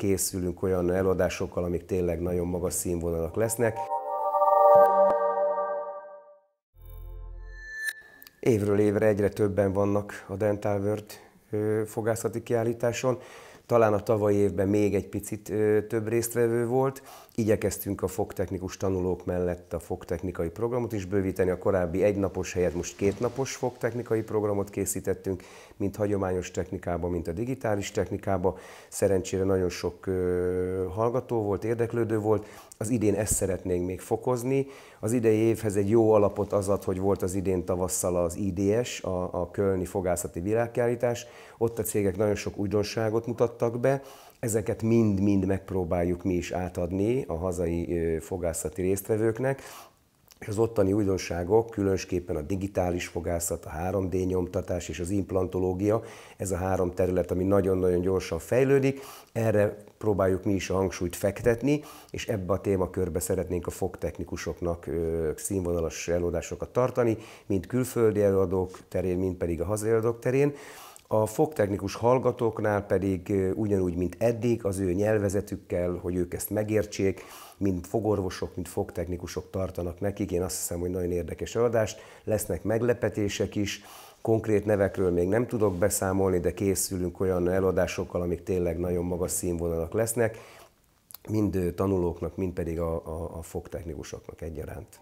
készülünk olyan előadásokkal, amik tényleg nagyon magas színvonalak lesznek. Évről évre egyre többen vannak a Dental World fogászati kiállításon talán a tavalyi évben még egy picit több résztvevő volt. Igyekeztünk a fogtechnikus tanulók mellett a fogtechnikai programot is bővíteni. A korábbi egynapos helyett most kétnapos fogtechnikai programot készítettünk, mint hagyományos technikába, mint a digitális technikába. Szerencsére nagyon sok hallgató volt, érdeklődő volt. Az idén ezt szeretnénk még fokozni. Az idei évhez egy jó alapot az ad, hogy volt az idén tavasszal az IDS, a, a Kölni Fogászati Világkiállítás. Ott a cégek nagyon sok újdonságot mutattak mutattak be. Ezeket mind-mind megpróbáljuk mi is átadni a hazai fogászati résztvevőknek, az ottani újdonságok, különösképpen a digitális fogászat, a 3D nyomtatás és az implantológia, ez a három terület, ami nagyon-nagyon gyorsan fejlődik, erre próbáljuk mi is a hangsúlyt fektetni, és ebbe a témakörbe szeretnénk a fogtechnikusoknak színvonalas előadásokat tartani, mind külföldi előadók terén, mind pedig a hazai előadók terén. A fogtechnikus hallgatóknál pedig ugyanúgy, mint eddig, az ő nyelvezetükkel, hogy ők ezt megértsék, mint fogorvosok, mint fogtechnikusok tartanak nekik. Én azt hiszem, hogy nagyon érdekes adást. Lesznek meglepetések is, konkrét nevekről még nem tudok beszámolni, de készülünk olyan eladásokkal, amik tényleg nagyon magas színvonalak lesznek, mind tanulóknak, mind pedig a, a, a fogtechnikusoknak egyaránt.